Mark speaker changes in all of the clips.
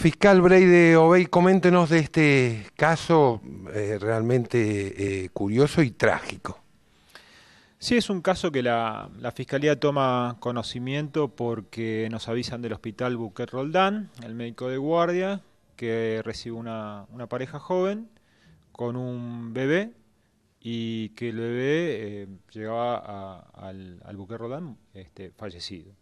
Speaker 1: Fiscal Breide Obey, coméntenos de este caso eh, realmente eh, curioso y trágico. Sí, es un caso que
Speaker 2: la, Fiscalía toma conocimiento porque nos avisan del hospital Buquet Roldán, el médico de guardia, que recibe una, pareja joven con un bebé y que el bebé eh, llegaba al, Buquet Roldán este, fallecido.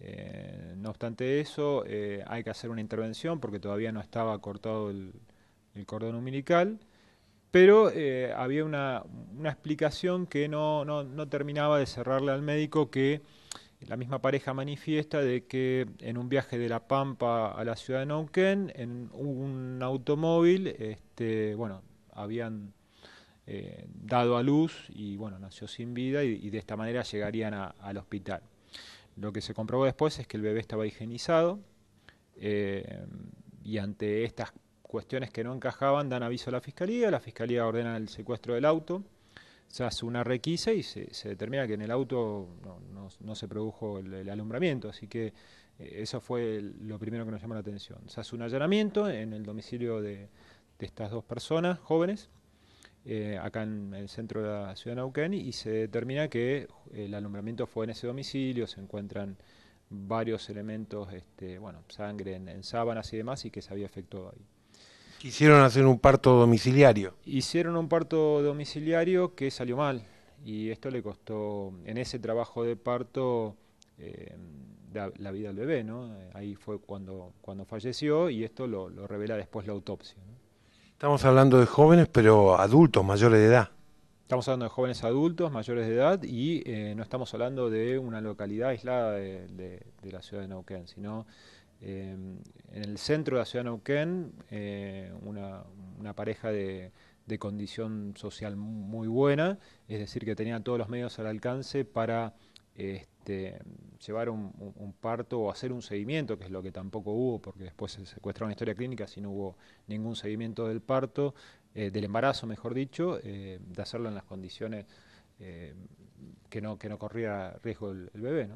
Speaker 2: Eh, no obstante eso, eh, hay que hacer una intervención porque todavía no estaba cortado el, cordón umbilical, pero eh, había una, explicación que no, terminaba de cerrarle al médico que la misma pareja manifiesta de que en un viaje de La Pampa a la ciudad de Neuquén, en un automóvil, este, bueno, habían dado a luz y bueno, nació sin vida y, de esta manera llegarían al hospital. Lo que se comprobó después es que el bebé estaba higienizado eh, y ante estas cuestiones que no encajaban dan aviso a la fiscalía, la fiscalía ordena el secuestro del auto, se hace una requisa y se, determina que en el auto no, se produjo el, alumbramiento, así que eh, eso fue lo primero que nos llamó la atención. Se hace un allanamiento en el domicilio de estas dos personas jóvenes eh, acá en el centro de la ciudad de Nauquén, y se determina que eh, el alumbramiento fue en ese domicilio, se encuentran varios elementos, este, bueno, sangre en, sábanas y demás y que se había efectuado ahí.
Speaker 1: Quisieron hacer un parto domiciliario.
Speaker 2: Hicieron un parto domiciliario que salió mal y esto le costó en ese trabajo de parto eh, la, vida al bebé, ¿no? Ahí fue cuando, cuando falleció y esto lo, revela después la autopsia.
Speaker 1: Estamos hablando de jóvenes, pero adultos, mayores de edad.
Speaker 2: Estamos hablando de jóvenes adultos, mayores de edad, y eh, no estamos hablando de una localidad aislada de, la ciudad de Neuquén, sino eh, en el centro de la ciudad de Neuquén, eh, una, pareja de, de, condición social muy buena, es decir, que tenía todos los medios al alcance para este, llevar un, parto o hacer un seguimiento, que es lo que tampoco hubo, porque después se secuestró una historia clínica si no hubo ningún seguimiento del parto, eh, del embarazo, mejor dicho, eh, de hacerlo en las condiciones eh, que, no, que no corría riesgo el, bebé.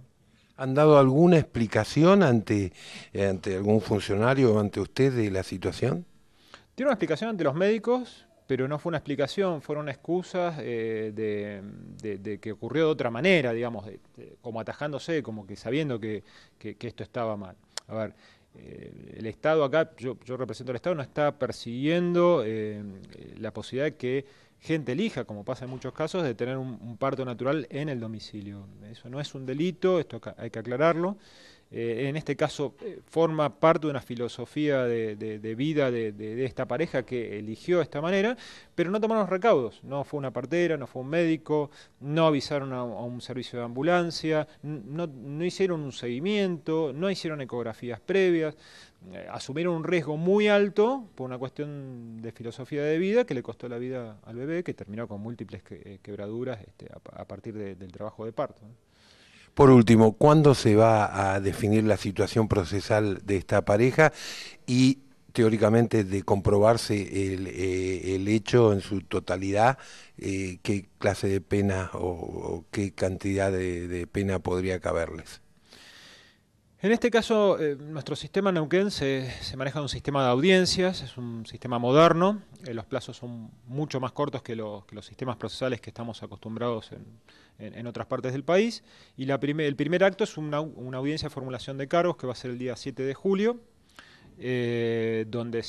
Speaker 1: ¿Han dado alguna explicación ante, ante algún funcionario o ante usted de la situación?
Speaker 2: Tiene una explicación ante los médicos, pero no fue una explicación, fueron excusas eh, de, que ocurrió de otra manera, digamos, como atajándose, como que sabiendo que, esto estaba mal. A ver, eh, el Estado acá, yo, represento al Estado, no está persiguiendo eh, la posibilidad que gente elija, como pasa en muchos casos, de tener un, un parto natural en el domicilio. Eso no es un delito, esto hay que aclararlo. Eh, en este caso eh, forma parte de una filosofía de, vida de, esta pareja que eligió de esta manera, pero no tomaron recaudos, no fue una partera, no fue un médico, no avisaron a, un servicio de ambulancia, no, hicieron un seguimiento, no hicieron ecografías previas, eh, asumieron un riesgo muy alto por una cuestión de filosofía de vida que le costó la vida al bebé, que terminó con múltiples quebraduras este, a, partir del trabajo de parto.
Speaker 1: Por último, ¿cuándo se va a definir la situación procesal de esta pareja? Y teóricamente de comprobarse el, eh, hecho en su totalidad, eh, ¿qué clase de pena o, qué cantidad de pena podría caberles?
Speaker 2: En este caso, eh, nuestro sistema Neuquén se maneja un sistema de audiencias, es un sistema moderno, eh, los plazos son mucho más cortos que, los sistemas procesales que estamos acostumbrados en, otras partes del país, y el primer acto es una, audiencia de formulación de cargos que va a ser el día 7 de julio, eh, donde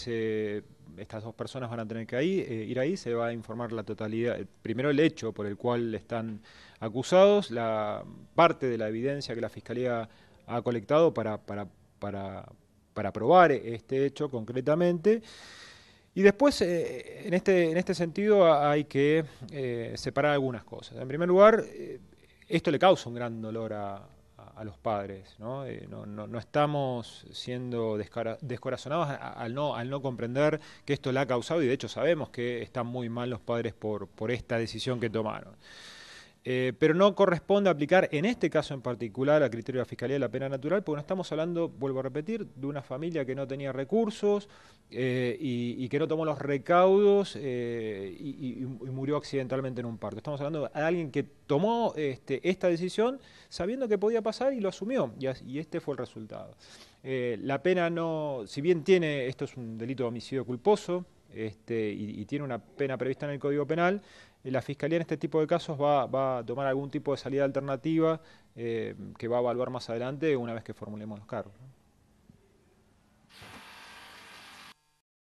Speaker 2: estas dos personas van a tener que ir ahí, se va a informar la totalidad, primero el hecho por el cual están acusados, la parte de la evidencia que la Fiscalía ha colectado para, para, probar este hecho concretamente. Y después, eh, en, este, en este sentido, hay que eh, separar algunas cosas. En primer lugar, eh, esto le causa un gran dolor a, los padres. ¿no? estamos siendo descorazonados al no, al no comprender que esto le ha causado y de hecho sabemos que están muy mal los padres por, por esta decisión que tomaron. Eh, pero no corresponde aplicar en este caso en particular a criterio de la Fiscalía de la pena natural, porque no estamos hablando, vuelvo a repetir, de una familia que no tenía recursos eh, y, que no tomó los recaudos eh, y, murió accidentalmente en un parto. Estamos hablando de alguien que tomó este, esta decisión sabiendo que podía pasar y lo asumió, y, este fue el resultado. la pena no, si bien tiene, esto es un delito de homicidio culposo, este, y tiene una pena prevista en el Código Penal, la Fiscalía en este tipo de casos va, a tomar algún tipo de salida alternativa eh, que va a evaluar más adelante una vez que formulemos los cargos.